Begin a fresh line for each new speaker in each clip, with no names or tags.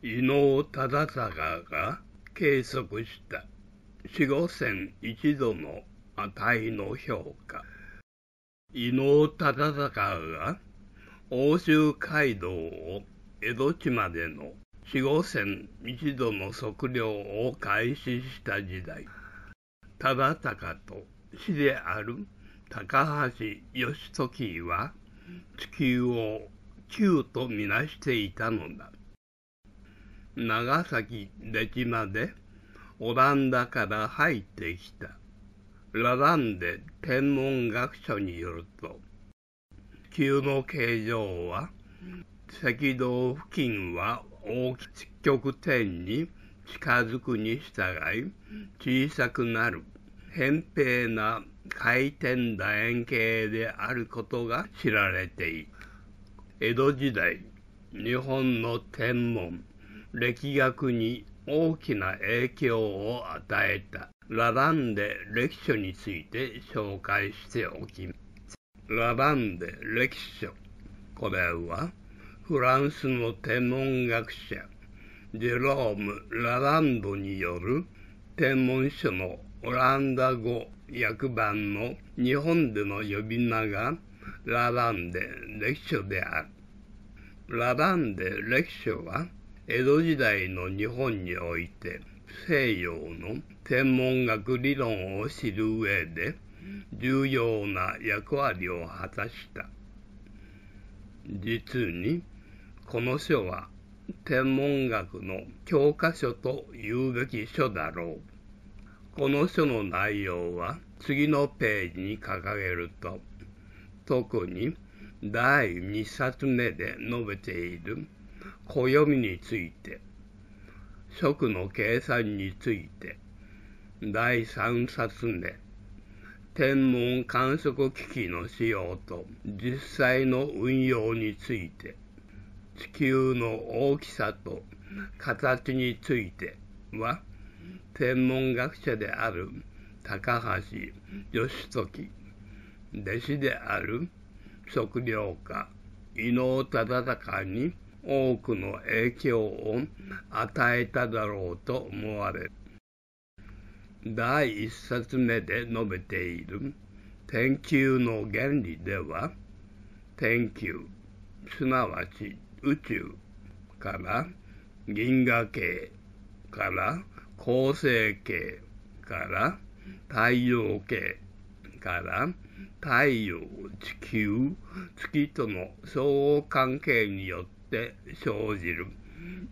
伊能忠敬が計測した四五千一度の値の評価伊能忠敬が奥州街道を江戸地までの四五千一度の測量を開始した時代忠敬と師である高橋義時は地球を旧と見なしていたのだ長崎出島でオランダから入ってきたラランデ天文学書によると球の形状は赤道付近は大き極点に近づくに従い小さくなる扁平な回転楕円形であることが知られている江戸時代日本の天文歴学に大きな影響を与えたラランデ歴書について紹介しておきます。ラランデ歴書。これはフランスの天文学者ジェローム・ラランドによる天文書のオランダ語訳版の日本での呼び名がラランデ歴書である。ラランデ歴書は江戸時代の日本において西洋の天文学理論を知る上で重要な役割を果たした実にこの書は天文学の教科書と言うべき書だろうこの書の内容は次のページに掲げると特に第2冊目で述べている暦について食の計算について第3冊目天文観測機器の使用と実際の運用について地球の大きさと形については天文学者である高橋義時弟子である測量家伊能忠敬に多くの影響を与えただろうと思われる第1冊目で述べている天球の原理では天球すなわち宇宙から銀河系から恒星系から太陽系から太陽地球月との相互関係によってって生じる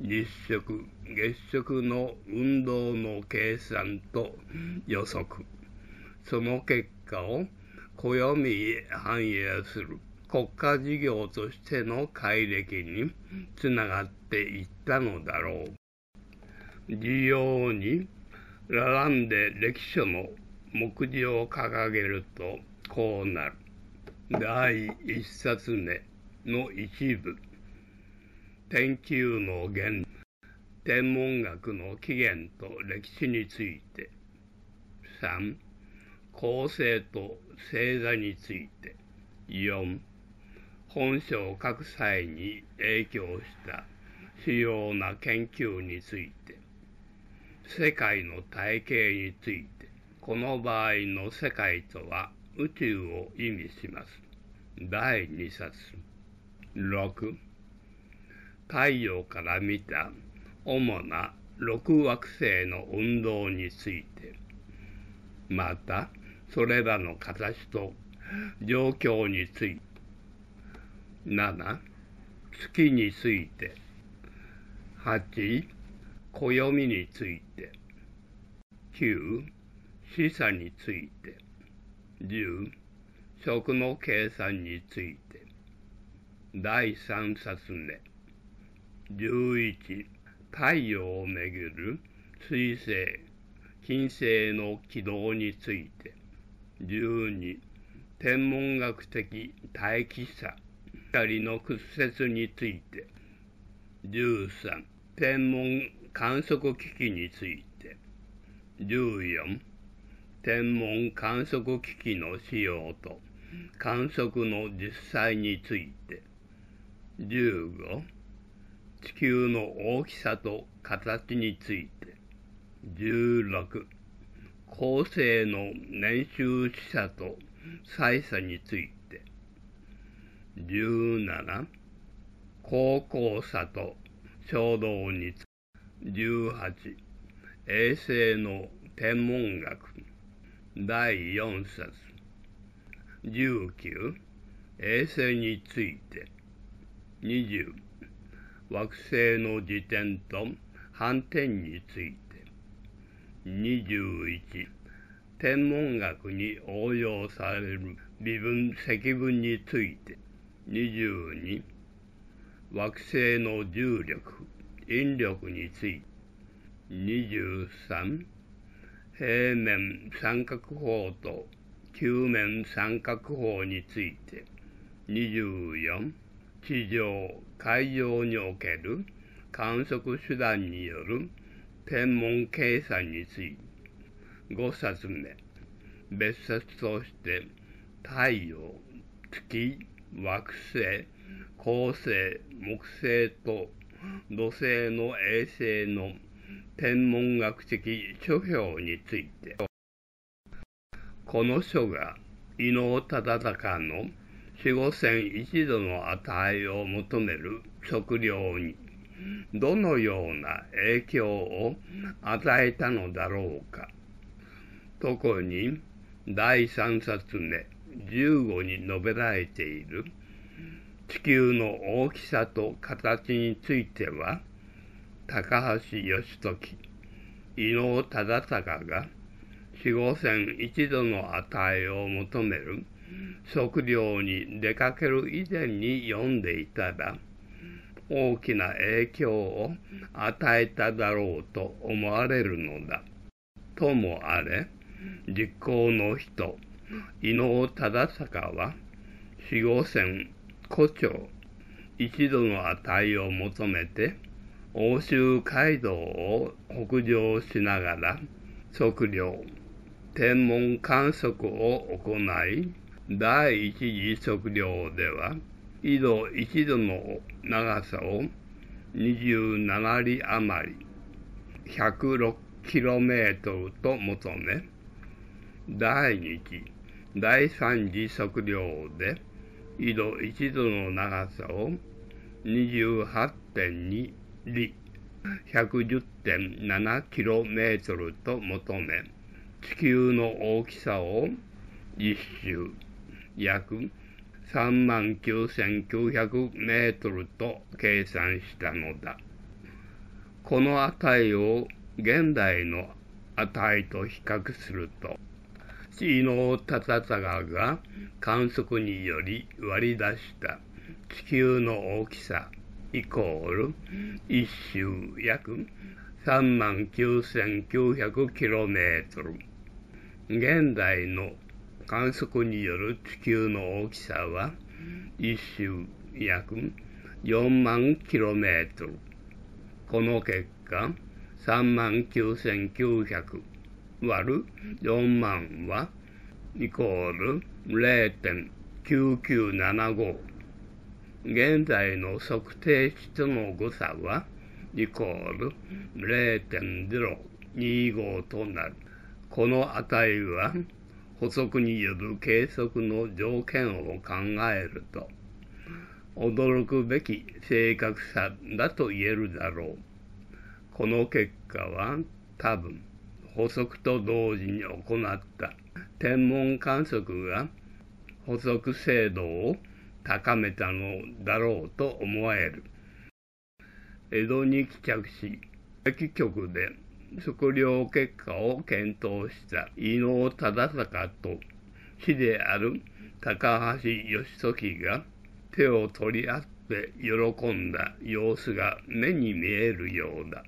日食月食の運動の計算と予測その結果を暦へ反映する国家事業としての改暦につながっていったのだろう。事業にラランで歴書の目次を掲げるとこうなる。第1冊目の一部天球の源天文学の起源と歴史について3構成と星座について4本書を書く際に影響した主要な研究について世界の体系についてこの場合の世界とは宇宙を意味します第2冊6太陽から見た主な6惑星の運動についてまたそれらの形と状況について7月について8暦について9死者について10食の計算について第3冊目11太陽をめぐる水星金星の軌道について12天文学的大気差光の屈折について13天文観測機器について14天文観測機器の使用と観測の実際について15地球の大きさと形について16恒星の年収者と歳差について17高校差と衝動について18衛星の天文学第4冊19衛星について20惑星の自転と反転について21天文学に応用される微分積分について22惑星の重力引力について23平面三角法と球面三角法について24地上海上における観測手段による天文計算について5冊目別冊として太陽月惑星恒星木星と土星の衛星の天文学的諸表についてこの書が伊能忠敬の「45銭1度の値を求める食料にどのような影響を与えたのだろうか特に第3冊目15に述べられている地球の大きさと形については高橋義時伊能忠敬が45銭1度の値を求める食料に出かける以前に読んでいたら大きな影響を与えただろうと思われるのだ。ともあれ実行の人伊能忠敬は四五千胡蝶一度の値を求めて欧州街道を北上しながら測量天文観測を行い第一次測量では緯度1度の長さを27里余り 106km と求め第2次第3次測量で緯度1度の長さを28.2里 110.7km と求め地球の大きさを実習約3万9900メートルと計算したのだ。この値を現代の値と比較すると、地のタタタガが観測により割り出した地球の大きさイコール1周約3万 9900km 現代の観測による地球の大きさは1周約4万 km この結果3万9900割る4万はイコール0.9975現在の測定値との誤差はイコール0.025となるこの値は補足による計測の条件を考えると驚くべき正確さだと言えるだろうこの結果は多分補足と同時に行った天文観測が補足精度を高めたのだろうと思える江戸に帰着し駅局で測量結果を検討した伊能忠敬と師である高橋義時が手を取り合って喜んだ様子が目に見えるようだ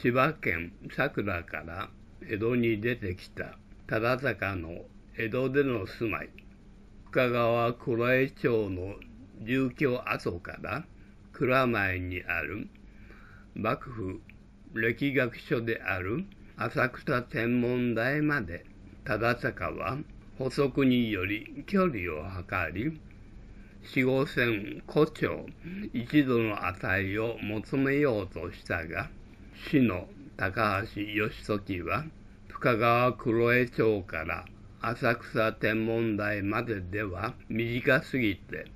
千葉県佐倉から江戸に出てきた忠敬の江戸での住まい深川黒江町の住居跡から蔵前にある幕府歴学書である浅草天文台まで忠坂は補足により距離を測り四五線古蝶一度の値を求めようとしたが市の高橋義時は深川黒江町から浅草天文台まででは短すぎて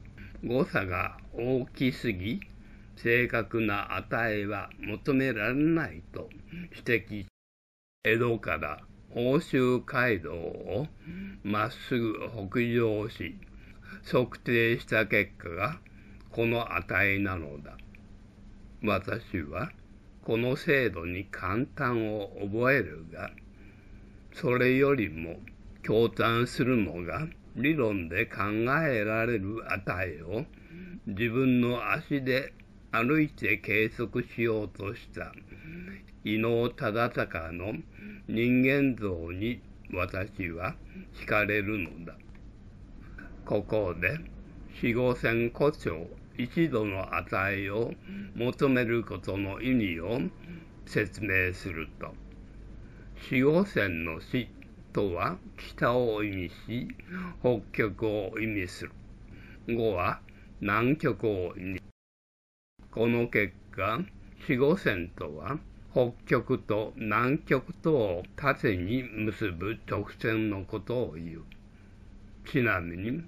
誤差が大きすぎ正確な値は求められないと指摘江戸から奥州街道をまっすぐ北上し測定した結果がこの値なのだ私はこの制度に簡単を覚えるがそれよりも共感するのが理論で考えられる値を自分の足で歩いて計測しようとした伊能忠敬の人間像に私は惹かれるのだ。ここで四五線古調一度の値を求めることの意味を説明すると四五線の死とは北を意味し北極を意味する語は南極を意味この結果、四五線とは、北極と南極とを縦に結ぶ直線のことを言う。ちなみに、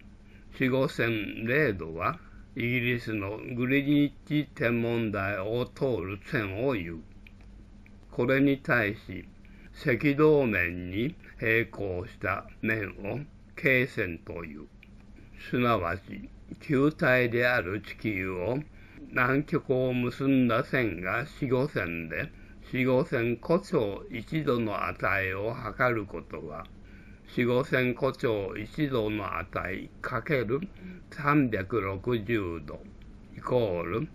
四五線0度は、イギリスのグリニッジ天文台を通る線を言う。これに対し、赤道面に平行した面を経線という。すなわち、球体である地球を南極を結んだ線が四五線で、四五線古長一度の値を測ることは、四五線古長一度の値かける360度イコール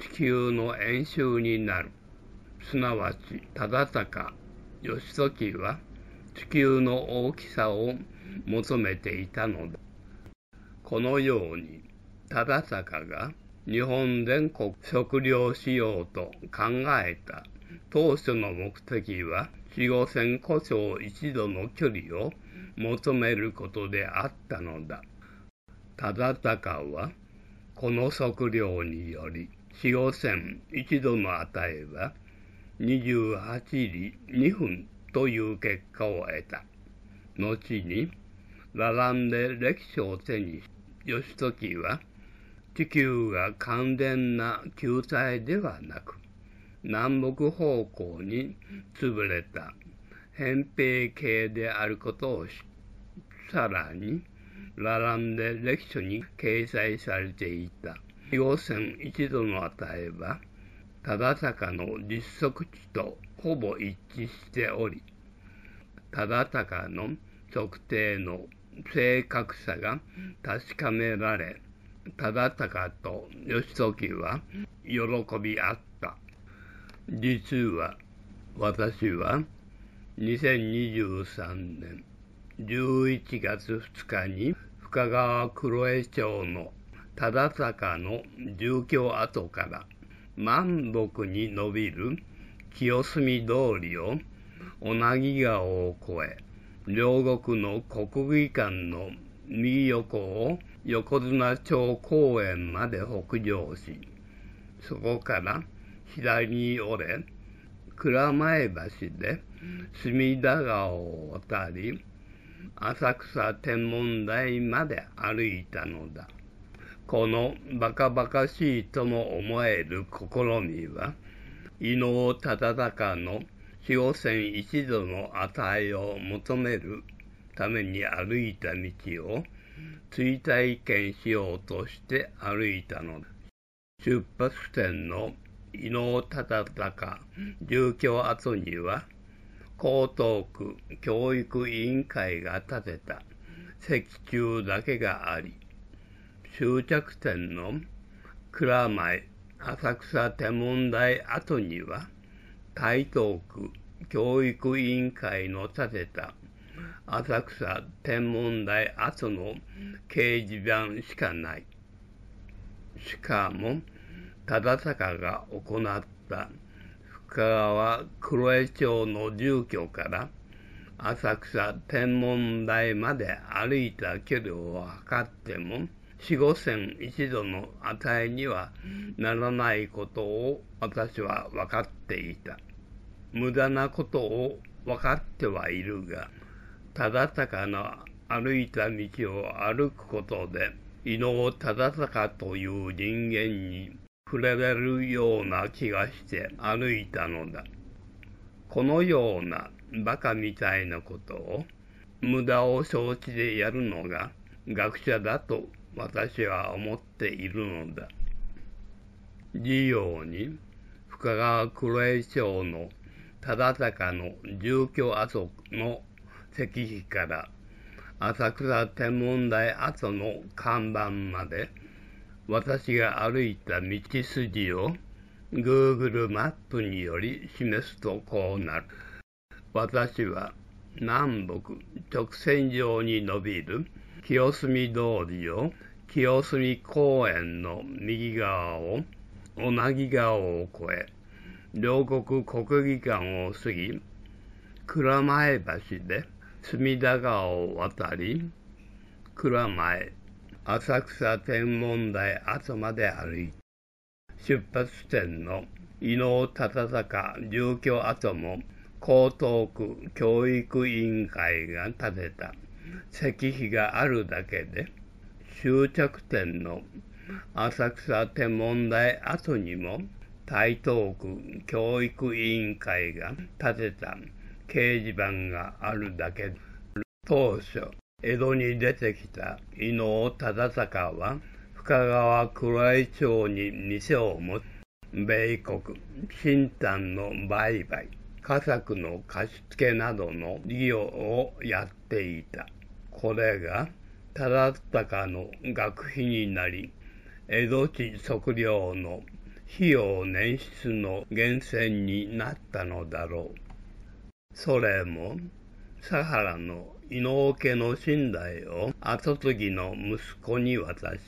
地球の円周になる。すなわち、忠敬、義時は地球の大きさを求めていたのだ。このように、忠敬が日本全国食料ようと考えた当初の目的は4 5 0 0 0個町一度の距離を求めることであったのだ忠敬はこの測量により四五線一度の値は28里2分という結果を得た後に並んで歴史を手に義時は地球が完全な球体ではなく、南北方向に潰れた扁平形であることをさらに、ラランで歴書に掲載されていた。要線一度の値は、忠坂の実測値とほぼ一致しており、忠坂の測定の正確さが確かめられ、忠敬と義時は喜びあった。実は私は2023年11月2日に深川黒江町の忠坂の住居跡から満足に伸びる清澄通りを名木川を越え両国の国技館の右横を横綱町公園まで北上し、そこから左に折れ、蔵前橋で隅田川を渡り、浅草天文台まで歩いたのだ。このバカバカしいとも思える試みは、伊能忠敬の四五線一度の値を求めるために歩いた道を追体験しようとして歩いたのだ。出発点の伊能忠敬住居跡には、江東区教育委員会が建てた石柱だけがあり、終着点の蔵前浅草天文台跡には、台東区教育委員会の建てた浅草天文台後の掲示板しかない。しかも、忠坂が行った深川黒江町の住居から浅草天文台まで歩いた距離を測っても、四五千一度の値にはならないことを私は分かっていた。無駄なことを分かってはいるが、忠敬の歩いた道を歩くことで伊能忠敬という人間に触れれるような気がして歩いたのだこのようなバカみたいなことを無駄を承知でやるのが学者だと私は思っているのだ事業に深川黒江省の忠敬の住居阿の石碑から浅草天文台跡の看板まで私が歩いた道筋を Google マップにより示すとこうなる私は南北直線上に伸びる清澄通りを清澄公園の右側を名木川を越え両国国技館を過ぎ蔵前橋で隅田川を渡り蔵前浅草天文台跡まで歩い出発点の伊能忠敬住居跡も江東区教育委員会が建てた石碑があるだけで終着点の浅草天文台跡にも台東区教育委員会が建てた掲示板があるだけ当初江戸に出てきた伊能忠敬は深川黒井町に店を持つ米国新丹の売買家作の貸し付けなどの事業をやっていたこれが忠敬の学費になり江戸地測量の費用捻出の源泉になったのだろうそれも、サハラの伊能家の寝台を跡継ぎの息子に渡し、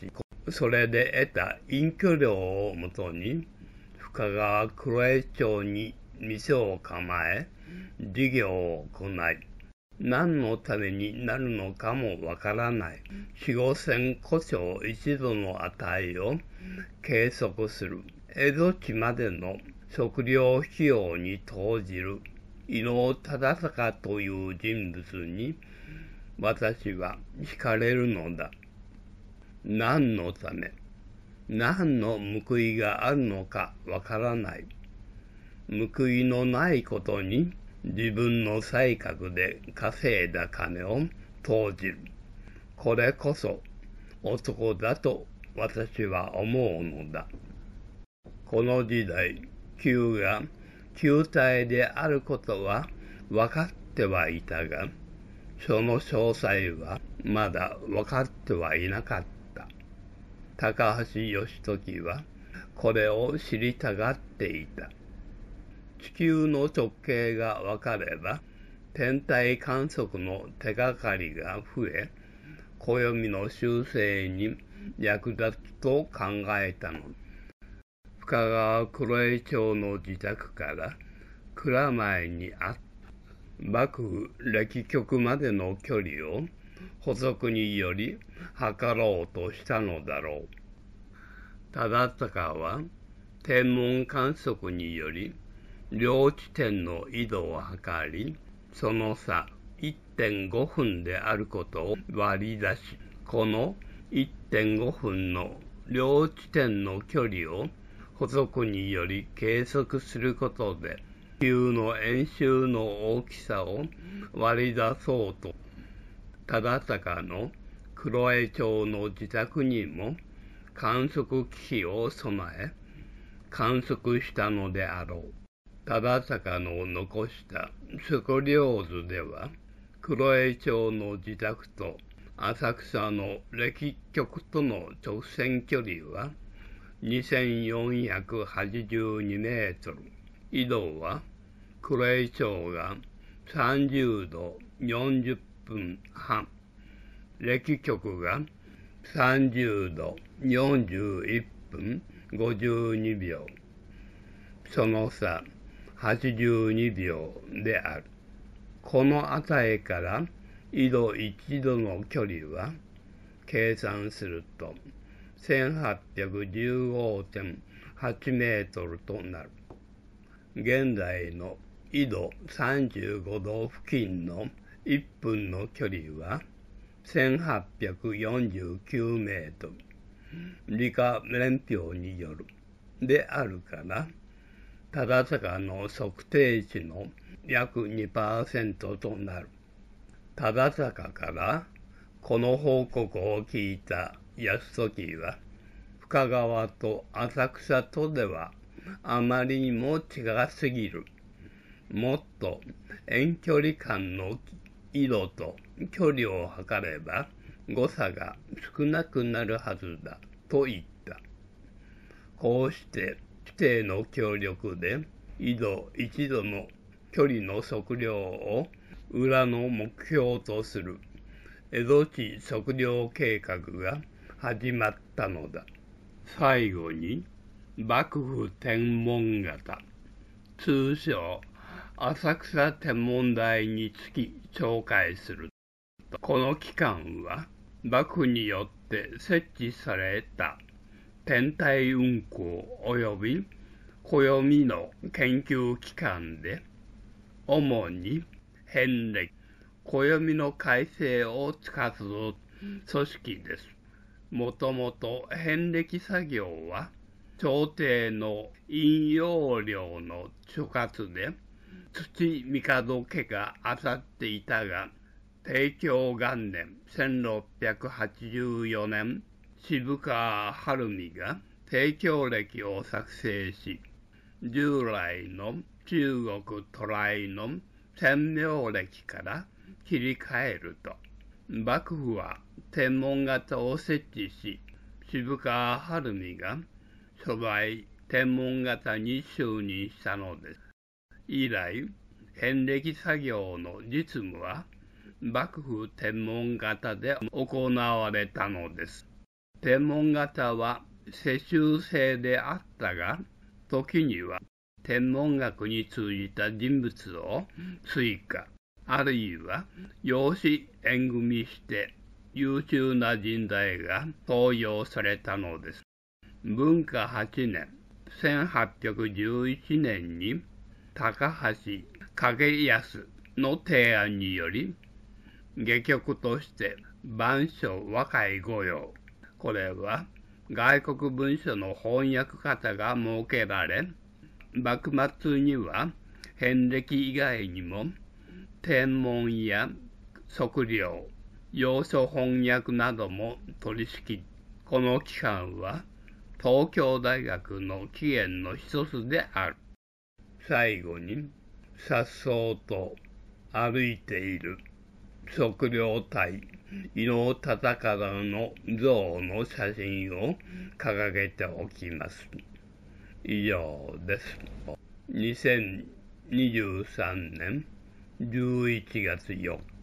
それで得た隠居料をもとに、深川黒江町に店を構え、事業を行い、何のためになるのかもわからない四五千古所一度の値を計測する江戸地までの食料費用に投じる伊能忠敬という人物に私は惹かれるのだ。何のため、何の報いがあるのかわからない。報いのないことに自分の才覚で稼いだ金を投じる。これこそ男だと私は思うのだ。この時代、旧が球体であることは分かってはいたが、その詳細はまだ分かってはいなかった。高橋義時はこれを知りたがっていた。地球の直径が分かれば、天体観測の手がかりが増え、暦の修正に役立つと考えたのだ。深川黒江町の自宅から蔵前にあった幕府歴局までの距離を補足により測ろうとしたのだろう。忠敬は天文観測により両地点の緯度を測りその差1.5分であることを割り出しこの1.5分の両地点の距離をことにより計測することで球の円周の大きさを割り出そうと忠敬の黒江町の自宅にも観測機器を備え観測したのであろう忠敬の残した測量図では黒江町の自宅と浅草の歴局との直線距離は2482メートル。緯度はクレイ朝が30度40分半。歴局が30度41分52秒。その差82秒である。この値から緯度1度の距離は計算すると1815.8メートルとなる。現在の緯度35度付近の1分の距離は1849メートル。理科連表による。であるから、忠坂の測定値の約2%となる。忠坂からこの報告を聞いた泰時は深川と浅草とではあまりにも違すぎるもっと遠距離間の緯度と距離を測れば誤差が少なくなるはずだと言ったこうして規定の協力で緯度1度の距離の測量を裏の目標とする江戸地測量計画が始まったのだ最後に幕府天文型通称浅草天文台につき紹介するこの期間は幕府によって設置された天体運行及び暦の研究機関で主に遍歴暦の改正を司る組織ですもともと遍歴作業は朝廷の引用料の所轄で土帝家があさっていたが帝京元年1684年渋川晴美が帝京歴を作成し従来の中国渡来の天明歴から切り替えると。幕府は天文型を設置し、渋川晴美が初代天文型に就任したのです。以来、遍歴作業の実務は幕府天文型で行われたのです。天文型は世襲制であったが、時には天文学に通じた人物を追加あるいは養子縁組して優秀な人材が登用されたのです。文化8年、1811年に高橋景康の提案により、下局として万象和解御用、これは外国文書の翻訳方が設けられ、幕末には遍歴以外にも天文や測量、要所翻訳なども取り仕切り、この機関は東京大学の起源の一つである。最後に、そうと歩いている測量隊、伊能忠敬の像の写真を掲げておきます。以上です。2023年11月4日。